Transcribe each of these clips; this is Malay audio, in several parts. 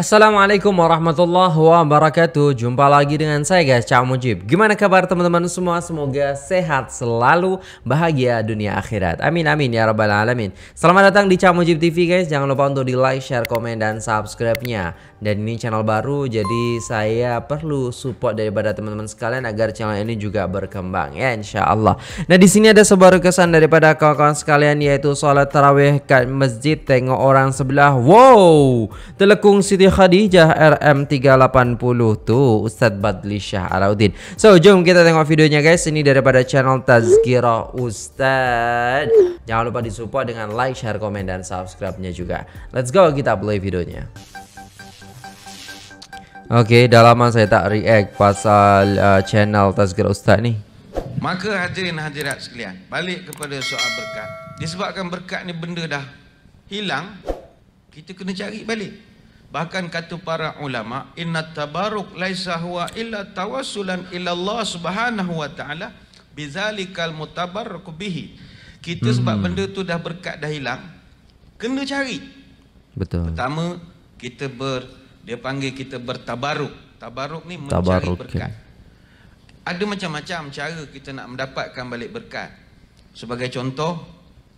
Assalamualaikum warahmatullahi wabarakatuh Jumpa lagi dengan saya guys Cak Mujib Gimana kabar teman-teman semua Semoga sehat selalu Bahagia dunia akhirat Amin amin ya rabbal alamin Selamat datang di Cak Mujib TV guys Jangan lupa untuk di like, share, komen, dan subscribe-nya Dan ini channel baru Jadi saya perlu support daripada teman-teman sekalian Agar channel ini juga berkembang Ya insya Allah Nah di sini ada sebuah kesan daripada kawan-kawan sekalian Yaitu sholat tarawih ke masjid Tengok orang sebelah Wow Telekung Siti Khadijah RM380 tu Ustaz Badli Syah Alauddin. So, jom kita tengok videonya guys. Ini daripada channel Tazkira Ustaz. Jangan lupa disupport dengan like, share, komen dan subscribe-nya juga. Let's go kita play videonya. Oke, okay, dah lama saya tak react pasal uh, channel Tazkira Ustaz ni. Maka hadirin hadirat sekalian, balik kepada soal berkat. Disebabkan berkat ni benda dah hilang, kita kena cari balik. Bahkan kata para ulama, inna tabaruk laisa huwa illa tawassulan illa Allah Subhanahu wa taala bizalikal mutabarruk bihi. Kita hmm. sebab hmm. benda tu dah berkat dah hilang, kena cari. Betul. Pertama, kita ber dia panggil kita bertabaruk. Tabaruk ni mencari tabaruk, berkat. Ada macam-macam cara kita nak mendapatkan balik berkat. Sebagai contoh,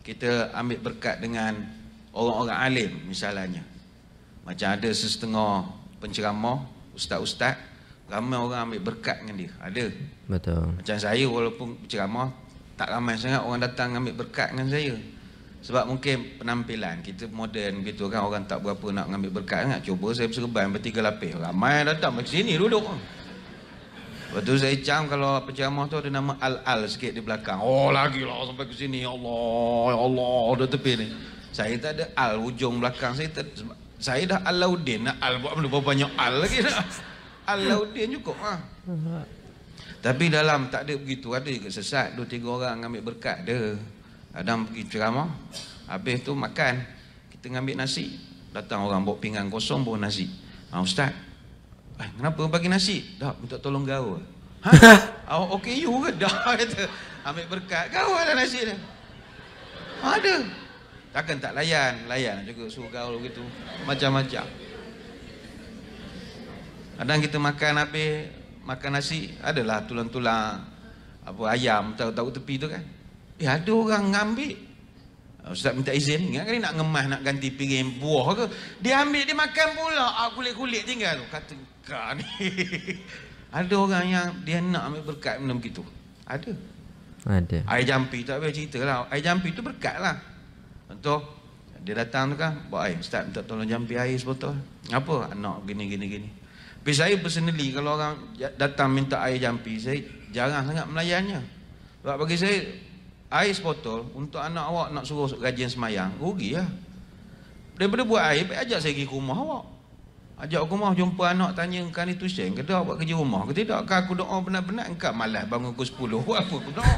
kita ambil berkat dengan orang-orang alim misalnya. Macam ada sesetengah penceramah, ustaz-ustaz, ramai orang ambil berkat dengan dia. Ada. Betul. Macam saya walaupun penceramah, tak ramai sangat orang datang ambil berkat dengan saya. Sebab mungkin penampilan kita moden gitu kan orang tak berapa nak ambil berkat sangat. Cuba saya berserban bertiga lapis. Ramai datang macam sini duduk. Lepas tu saya cam kalau penceramah tu ada nama Al-Al sikit di belakang. Oh lagi lah sampai ke sini. Ya Allah, ya Allah, ada tepi ni. Saya tak ada Al hujung belakang saya. Tak, saya dah Alauddin nak al buat berapa banyak al lagi nak. Alauddin cukup ah. Tapi dalam tak ada begitu ada juga sesat dua tiga orang ambil berkat dia. Adam pergi ceramah. Habis tu makan. Kita ngambil nasi. Datang orang bawa pinggan kosong bawa nasi. Ha, Ustaz. Eh, kenapa bagi nasi? Dah minta tolong gaul. Ha? Awak ah, okay you ke? Dah kata. Ambil berkat. Gaul lah nasi dia. Ada. Takkan tak layan, layan juga suruh gaul begitu Macam-macam Kadang kita makan habis Makan nasi, adalah tulang-tulang apa Ayam, tahu-tahu tepi tu kan Eh ada orang ngambil Ustaz minta izin, ingat kan nak ngemas nak ganti piring buah ke Dia ambil, dia makan pula, ah, kulit-kulit tinggal tu Kata, kah ni Ada orang yang dia nak ambil berkat minum begitu Ada ada. Air jampi tu apa cerita lah. Air jampi tu berkat lah. Contoh, dia datang tu kan, buat air. Ustaz minta tolong jampi air sebotol. Apa? Anak gini, gini, gini. Tapi saya personally, kalau orang datang minta air jampi, saya jarang sangat melayannya. Sebab bagi saya, air sebotol untuk anak awak nak suruh rajin semayang, rugi lah. Daripada buat air, baik ajak saya pergi ke rumah awak. Ajak ke rumah, jumpa anak, tanya kan itu sen. Kata awak kerja rumah ke tidak? Kan aku doa benar-benar, engkau malas bangun ke 10. Buat apa aku doa?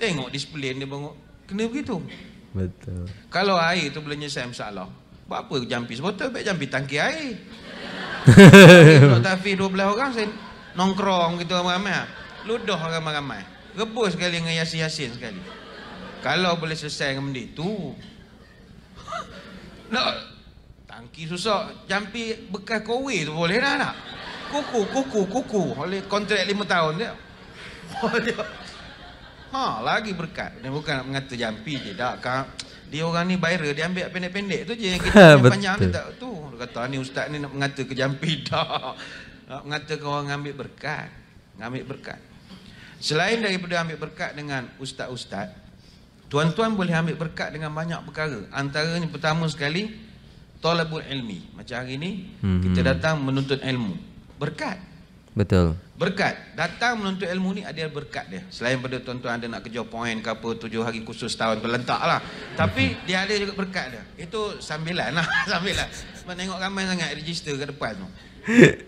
Tengok disiplin dia bangun. Kena begitu. Betul. Kalau air tu belinya saya masalah. Buat apa jampi sebotol? Baik jampi tangki air. Tak fi 12 orang sen, nongkrong gitu ramai-ramai. Ludah ramai-ramai. Rebus sekali dengan yasin-yasin sekali. Kalau boleh selesai dengan benda itu. Nak tangki susah, jampi bekas kowe tu boleh dah tak? Kuku, kuku, kuku. Oleh kontrak 5 tahun dia. Oh, dia. Ha, lagi berkat. Dia bukan mengata jampi je. Tak, kak. Dia orang ni viral, dia ambil pendek-pendek tu je. Yang kita panjang dia tak tu. Dia kata, ni ustaz ni nak mengata ke jampi. Tak. Nak mengata ke orang ambil berkat. ngambil berkat. Selain daripada ambil berkat dengan ustaz-ustaz, tuan-tuan boleh ambil berkat dengan banyak perkara. Antaranya pertama sekali, tolabul ilmi. Macam hari ni, mm-hmm. kita mhm. datang menuntut ilmu. Berkat. Betul. Berkat. Datang menuntut ilmu ni ada berkat dia. Selain pada tuan-tuan ada nak kejar poin ke apa, tujuh hari khusus tahun tu lah. Tapi dia ada juga berkat dia. Itu sambilan lah. sambilan. Sebab tengok ramai sangat register ke depan tu.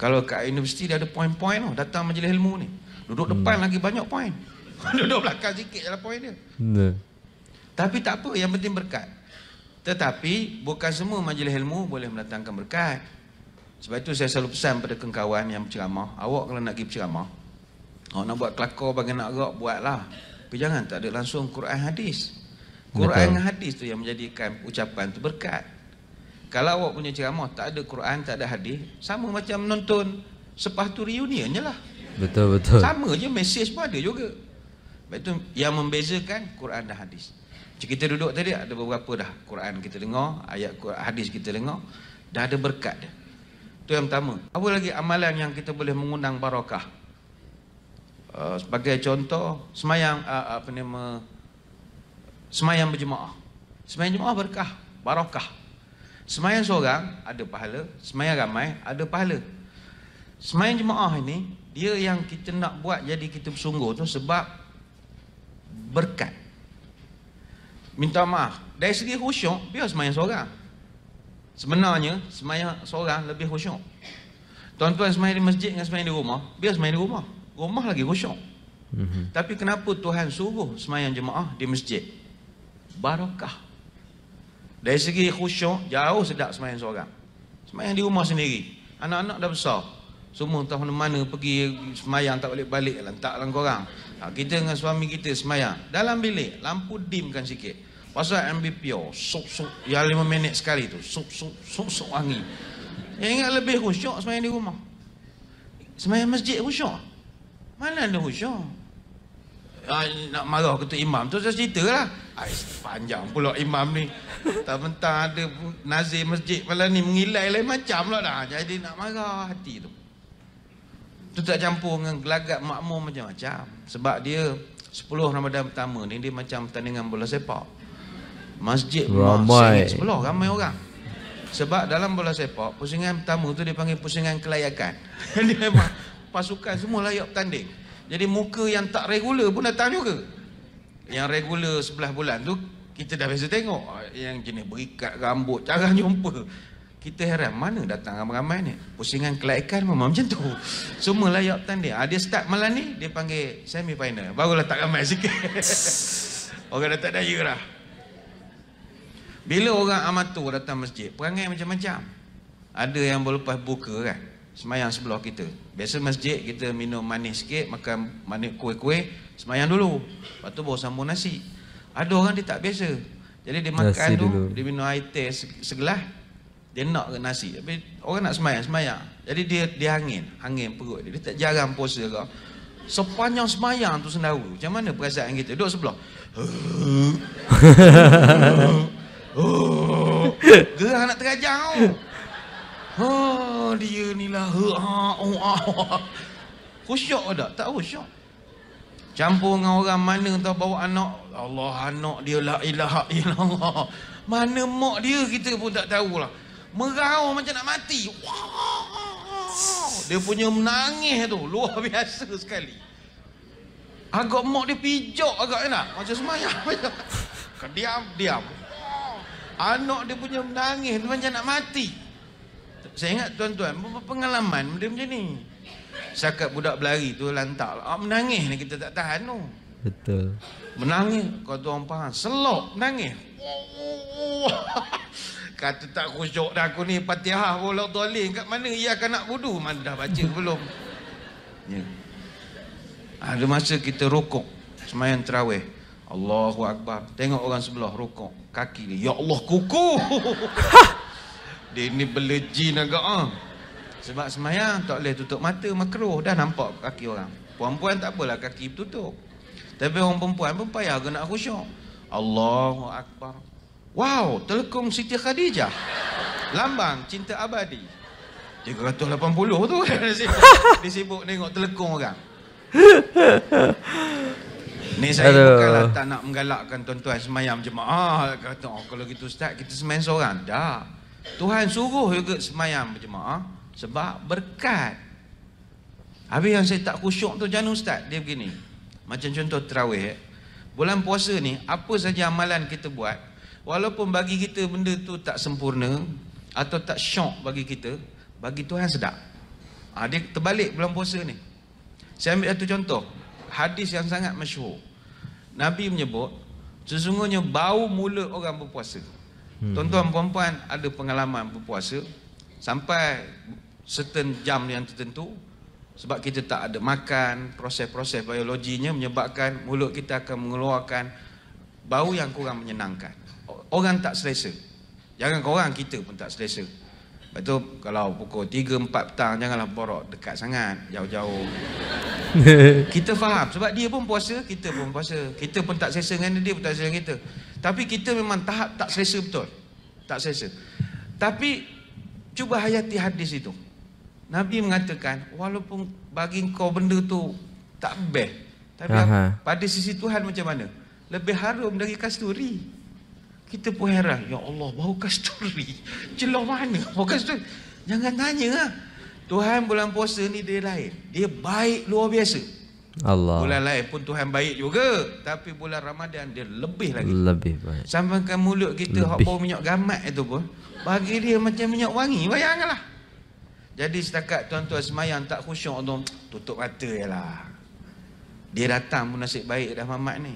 Kalau kat universiti dia ada poin-poin tu. Datang majlis ilmu ni. Duduk hmm. depan lagi banyak poin. Duduk belakang sikit je lah poin dia. Hmm. Tapi tak apa. Yang penting berkat. Tetapi bukan semua majlis ilmu boleh mendatangkan berkat. Sebab itu saya selalu pesan pada kengkawan yang berceramah, awak kalau nak pergi berceramah, awak nak buat kelakar bagi nak gerak, buatlah. Tapi jangan, tak ada langsung Quran hadis. Quran dan hadis tu yang menjadikan ucapan tu berkat. Kalau awak punya ceramah, tak ada Quran, tak ada hadis, sama macam menonton tu reunion je lah. Betul, betul. Sama je, mesej pun ada juga. Sebab itu yang membezakan Quran dan hadis. Macam kita duduk tadi, ada beberapa dah Quran kita dengar, ayat hadis kita dengar, dah ada berkat dia. Itu yang pertama. Apa lagi amalan yang kita boleh mengundang barakah? Uh, sebagai contoh, semayang uh, uh, apa nama semayang berjemaah. Semayang berjemaah berkah, barakah. Semayang seorang ada pahala, semayang ramai ada pahala. Semayang jemaah ini dia yang kita nak buat jadi kita bersungguh tu sebab berkat. Minta maaf. Dari segi khusyuk, biar semayang seorang. Sebenarnya semayang seorang lebih khusyuk. Tuan-tuan semayang di masjid dengan semayang di rumah, biar semayang di rumah. Rumah lagi khusyuk. Mm-hmm. Tapi kenapa Tuhan suruh semayang jemaah di masjid? Barakah. Dari segi khusyuk, jauh sedap semayang seorang. Semayang di rumah sendiri. Anak-anak dah besar. Semua entah mana-mana pergi semayang tak boleh balik. Lantak lah korang. Ha, kita dengan suami kita semayang. Dalam bilik, lampu dimkan sikit. Pasal ambil pure oh, Sup-sup Yang lima minit sekali tu Sup-sup Sup-sup wangi Yang ingat lebih khusyuk Semayang di rumah Semayang masjid khusyuk Mana ada khusyuk Ay, ya, nak marah ketua imam tu saya cerita lah Ay, panjang pula imam ni tak mentah ada nazir masjid malam ni mengilai lain macam lah dah jadi nak marah hati tu tu tak campur dengan gelagat makmur macam-macam sebab dia 10 Ramadan pertama ni dia macam pertandingan bola sepak masjid ramai sebelah ramai orang sebab dalam bola sepak pusingan pertama tu dipanggil pusingan kelayakan dia pasukan semua layak bertanding jadi muka yang tak regular pun datang juga yang regular sebelah bulan tu kita dah biasa tengok yang jenis berikat rambut cara jumpa kita heran mana datang ramai-ramai ni pusingan kelayakan memang macam tu semua layak tanding ah, dia start malam ni dia panggil semi final barulah tak ramai sikit orang dah tak daya lah bila orang amatur datang masjid, perangai macam-macam. Ada yang berlepas buka kan, semayang sebelah kita. Biasa masjid kita minum manis sikit, makan manis kuih-kuih, semayang dulu. Lepas tu baru sambung nasi. Ada orang dia tak biasa. Jadi dia makan nasi tu, dulu. dia minum air teh segelas, dia nak ke nasi. Tapi orang nak semayang, semayang. Jadi dia dia hangin, hangin perut dia. Dia tak jarang puasa ke. Sepanjang semayang tu sendawa. Macam mana perasaan kita? Duduk sebelah. Oh. Gerah nak terajang Ha dia ni lah ha oh Kau syok tak? Tak tahu syok. Campur dengan orang mana tahu bawa anak. Allah anak dia la ilaha illallah. Mana mak dia kita pun tak tahulah. Merau macam nak mati. Dia punya menangis tu luar biasa sekali. Agak mak dia pijak agak enak Macam semayang. Diam, diam. Anak dia punya menangis tu macam nak mati. Saya ingat tuan-tuan, pengalaman dia macam ni. Sakat budak berlari tu lantak. Lah. Ah, menangis ni kita tak tahan tu. Betul. Menangis. Kau tu orang faham. Selok menangis. Kata tak kusyuk dah aku ni. Patihah pun lah tolin. Kat mana ia akan nak budu? Mana dah baca belum? ya. Ada ah, masa kita rokok. semayan terawih. Allahu Akbar. Tengok orang sebelah rukuk. Kaki dia. Ya Allah kuku. dia ni belejin agak ah. Sebab semayang tak boleh tutup mata makruh. Dah nampak kaki orang. Puan-puan tak apalah kaki tutup. Tapi orang perempuan pun payah ke nak khusyuk. Allahu Akbar. Wow, telekung Siti Khadijah. Lambang cinta abadi. 380 tu kan. Dia sibuk tengok telekung orang. Ni saya Aduh. bukanlah tak nak menggalakkan tuan-tuan semayam jemaah. Kata, oh, kalau gitu Ustaz, kita semayam seorang. Dah. Tuhan suruh juga semayam berjemaah sebab berkat. Habis yang saya tak kusyuk tu jangan Ustaz, dia begini. Macam contoh terawih. Eh. Bulan puasa ni, apa saja amalan kita buat, walaupun bagi kita benda tu tak sempurna atau tak syok bagi kita, bagi Tuhan sedap. Ha, dia terbalik bulan puasa ni. Saya ambil satu contoh hadis yang sangat masyhur. Nabi menyebut sesungguhnya bau mulut orang berpuasa. Hmm. Tuan-tuan puan ada pengalaman berpuasa sampai certain jam yang tertentu sebab kita tak ada makan, proses-proses biologinya menyebabkan mulut kita akan mengeluarkan bau yang kurang menyenangkan. Orang tak selesa. Jangan orang kita pun tak selesa. Betul kalau pukul 3 4 petang janganlah borok dekat sangat, jauh-jauh. kita faham sebab dia pun puasa kita pun puasa kita pun tak selesa dengan dia, pun tak selesa dengan kita tapi kita memang tahap tak selesa betul tak selesa tapi cuba hayati hadis itu Nabi mengatakan walaupun bagi kau benda tu tak best tapi Aha. pada sisi Tuhan macam mana lebih harum dari kasturi kita pun heran ya Allah bau kasturi celah mana bau kasturi jangan tanya lah Tuhan bulan puasa ni dia lain. Dia baik luar biasa. Allah. Bulan lain pun Tuhan baik juga, tapi bulan Ramadan dia lebih lagi. Lebih baik. Sampaikan mulut kita hok bau minyak gamat itu pun bagi dia macam minyak wangi. Bayangkanlah. Jadi setakat tuan-tuan semayang tak khusyuk tu tutup mata jelah. Dia datang pun nasib baik dah mamat ni.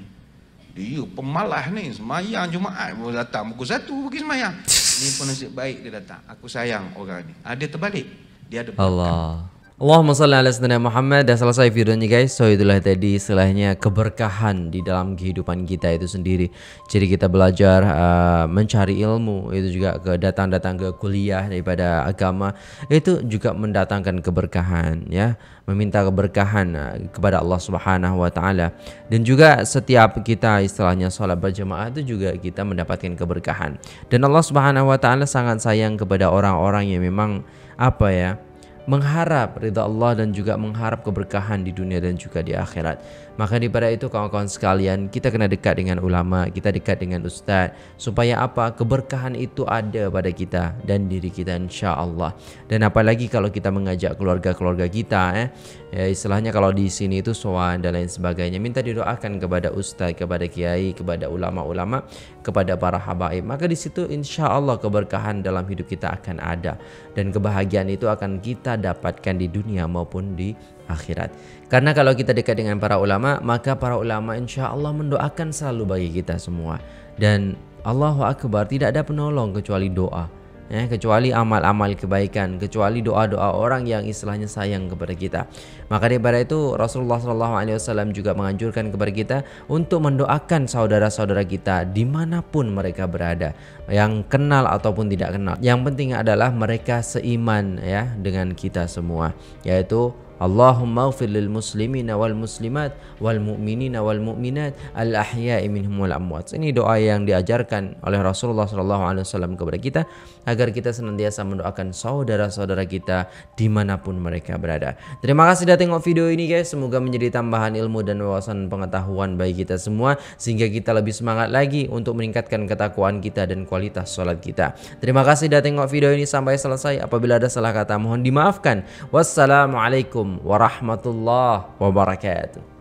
Dia pemalah ni semayang Jumaat baru datang pukul satu pergi semayang. Ni pun nasib baik dia datang. Aku sayang orang ni. Ada ha, terbalik dia ada Allah Allahumma salli ala sayyidina Muhammad Udah selesai videonya guys So itulah tadi istilahnya keberkahan di dalam kehidupan kita itu sendiri Jadi kita belajar uh, mencari ilmu Itu juga ke datang-datang ke kuliah daripada agama Itu juga mendatangkan keberkahan ya Meminta keberkahan uh, kepada Allah subhanahu wa ta'ala Dan juga setiap kita istilahnya sholat berjamaah itu juga kita mendapatkan keberkahan Dan Allah subhanahu wa ta'ala sangat sayang kepada orang-orang yang memang apa ya mengharap ridha Allah dan juga mengharap keberkahan di dunia dan juga di akhirat. Maka daripada itu kawan-kawan sekalian kita kena dekat dengan ulama, kita dekat dengan ustaz supaya apa? Keberkahan itu ada pada kita dan diri kita insya Allah. Dan apalagi kalau kita mengajak keluarga-keluarga kita eh ya istilahnya kalau di sini itu sowan dan lain sebagainya minta didoakan kepada ustaz, kepada kiai, kepada ulama-ulama, kepada para habaib. Maka di situ insya Allah, keberkahan dalam hidup kita akan ada dan kebahagiaan itu akan kita dapatkan di dunia maupun di akhirat. Karena kalau kita dekat dengan para ulama, maka para ulama insya Allah mendoakan selalu bagi kita semua. Dan Allahu Akbar tidak ada penolong kecuali doa. Ya, kecuali amal-amal kebaikan, kecuali doa-doa orang yang istilahnya sayang kepada kita. Maka daripada itu Rasulullah SAW juga menganjurkan kepada kita untuk mendoakan saudara-saudara kita dimanapun mereka berada, yang kenal ataupun tidak kenal. Yang penting adalah mereka seiman ya dengan kita semua, yaitu Allahumma ufir lil muslimina wal muslimat wal mu'minina wal mu'minat al ahya'i minhum wal amwat. Ini doa yang diajarkan oleh Rasulullah sallallahu alaihi wasallam kepada kita agar kita senantiasa mendoakan saudara-saudara kita dimanapun mereka berada. Terima kasih sudah tengok video ini guys. Semoga menjadi tambahan ilmu dan wawasan pengetahuan bagi kita semua sehingga kita lebih semangat lagi untuk meningkatkan ketakwaan kita dan kualitas sholat kita. Terima kasih sudah tengok video ini sampai selesai. Apabila ada salah kata mohon dimaafkan. Wassalamualaikum عليكم ورحمه الله وبركاته